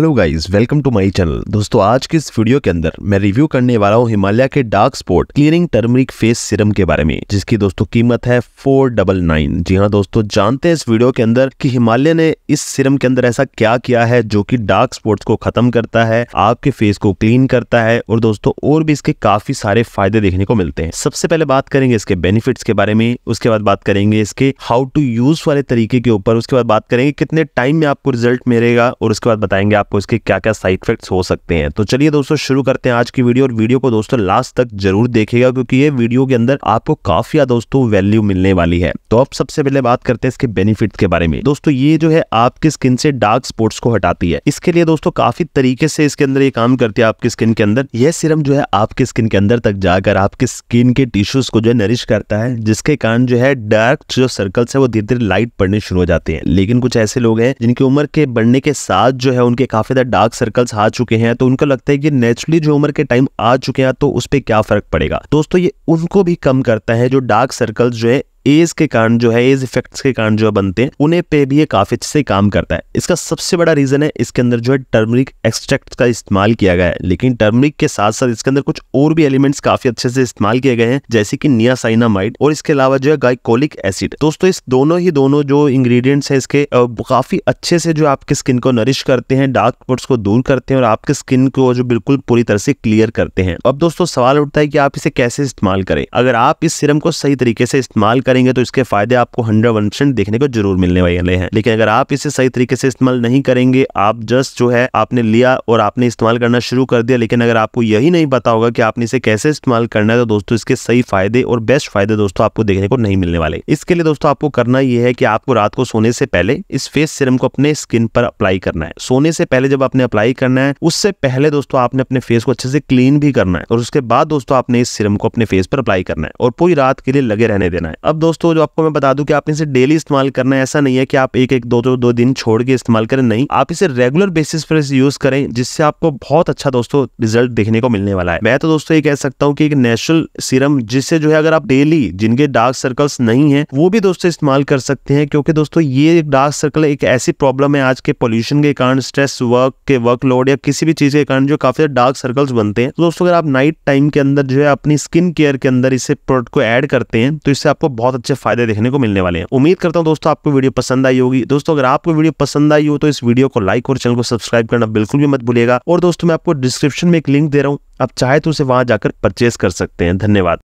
hello guys welcome to my channel दोस्तों आज के इस वीडियो के अंदर मैं रिव्यू करने वाला हूँ हिमालय के dark spot cleaning turmeric face serum के बारे में जिसकी दोस्तों कीमत है फोर डबल नाइन जी हाँ दोस्तों जानते हैं इस वीडियो के अंदर कि हिमालय ने इस सीरम के अंदर ऐसा क्या किया है जो की डार्क स्पॉट को खत्म करता है आपके फेस को क्लीन करता है और दोस्तों और भी इसके काफी सारे फायदे देखने को मिलते हैं सबसे पहले बात करेंगे इसके बेनिफिट्स के बारे में उसके बाद बात करेंगे इसके हाउ टू यूज वाले तरीके के ऊपर उसके बाद बात करेंगे कितने टाइम में आपको रिजल्ट मिलेगा और उसके बाद बताएंगे आप आपको इसके क्या क्या साइड इफेक्ट्स हो सकते हैं तो चलिए दोस्तों शुरू करते हैं आज की वीडियो और वीडियो को दोस्तों लास्ट तक जरूर देखेगा क्योंकि ये वीडियो के अंदर आपको काफी दोस्तों वैल्यू मिलने वाली है तो अब सबसे पहले बात करते हैं इसके बेनिफिट के बारे में दोस्तों ये जो है आपकी स्किन से डार्क स्पॉट्स को हटाती है इसके लिए दोस्तों काफी तरीके से इसके अंदर ये काम करती है आपकी स्किन के अंदर यह सिरम जो है आपकी स्किन के अंदर तक जाकर आपके स्किन के टिश्यूज को जो है नरिश करता है जिसके कारण जो है डार्क जो सर्कल्स है वो धीरे धीरे लाइट पड़ने शुरू हो जाते हैं लेकिन कुछ ऐसे लोग हैं जिनकी उम्र के बढ़ने के साथ जो है उनके काफ़ी ज़्यादा डार्क सर्कल्स आ चुके हैं तो उनको लगता है कि नेचुरली जो उम्र के टाइम आ चुके हैं तो उस पर क्या फ़र्क पड़ेगा दोस्तों ये उनको भी कम करता है जो डार्क सर्कल्स जो है एज के कारण जो है एज इफेक्ट्स के कारण जो है बनते हैं उन्हें पे भी ये काफी अच्छे से काम करता है इसका सबसे बड़ा रीजन है इसके अंदर जो है टर्मरिक एक्सट्रैक्ट का इस्तेमाल किया गया है लेकिन टर्मरिक के साथ साथ इसके अंदर कुछ और भी एलिमेंट्स काफी अच्छे से इस्तेमाल किए गए हैं जैसे कि नियासाइनामाइड और इसके अलावा जो है गाइकोलिक एसिड दोस्तों इस दोनों ही दोनों जो इंग्रीडियंट्स है इसके काफी अच्छे से जो आपके स्किन को नरिश करते हैं डार्क स्पॉट्स को दूर करते हैं और आपके स्किन को जो बिल्कुल पूरी तरह से क्लियर करते हैं अब दोस्तों सवाल उठता है कि आप इसे कैसे इस्तेमाल करें अगर आप इस सिरम को सही तरीके से इस्तेमाल करेंगे तो इसके फायदे आपको हंड्रेड देखने को जरूर मिलने वाले हैं लेकिन अगर आप इसे सही तरीके से इस्तेमाल नहीं करेंगे आप जस्ट जो है आपने लिया और आपने इस्तेमाल करना शुरू कर दिया लेकिन अगर आपको यही नहीं पता होगा कि आपने इसे कैसे इस्तेमाल करना है तो दोस्तों इसके सही फायदे और बेस्ट फायदे दोस्तों आपको देखने को नहीं मिलने वाले इसके लिए दोस्तों आपको करना यह है कि आपको रात को सोने से पहले इस फेस सिरम को अपने स्किन पर अप्लाई करना है सोने से पहले जब आपने अप्लाई करना है उससे पहले दोस्तों आपने अपने फेस को अच्छे से क्लीन भी करना है और उसके बाद दोस्तों आपने इस सिरम को अपने फेस पर अप्लाई करना है और पूरी रात के लिए लगे रहने देना है अब दोस्तों जो आपको मैं बता दूं कि आपने इसे डेली इस्तेमाल करना है ऐसा नहीं है कि आप एक एक दो दो, दो दिन छोड़ के इस्तेमाल करें नहीं आप इसे रेगुलर बेसिस पर यूज करें जिससे आपको बहुत अच्छा दोस्तों रिजल्ट देखने को मिलने वाला है मैं तो दोस्तों ये कह सकता हूँ कि एक नेचुरल सीरम जिससे जो है अगर आप डेली जिनके डार्क सर्कल्स नहीं है वो भी दोस्तों इस्तेमाल कर सकते हैं क्योंकि दोस्तों ये डार्क सर्कल एक ऐसी प्रॉब्लम है आज के पॉल्यूशन के कारण स्ट्रेस वर्क के वर्कलोड या किसी भी चीज के कारण जो काफी डार्क सर्कल्स बनते हैं तो दोस्तों अगर आप नाइट टाइम के अंदर जो है अपनी स्किन केयर के अंदर इसे प्रोडक्ट को ऐड करते हैं तो इससे आपको बहुत बहुत अच्छे फायदे देखने को मिलने वाले हैं उम्मीद करता हूँ दोस्तों आपको वीडियो पसंद आई होगी दोस्तों अगर आपको वीडियो पसंद आई हो तो इस वीडियो को लाइक और चैनल को सब्सक्राइब करना बिल्कुल भी मत भूलेगा और दोस्तों मैं आपको डिस्क्रिप्शन में एक लिंक दे रहा हूँ आप चाहे तो उसे वहां जाकर परचेस कर सकते हैं धन्यवाद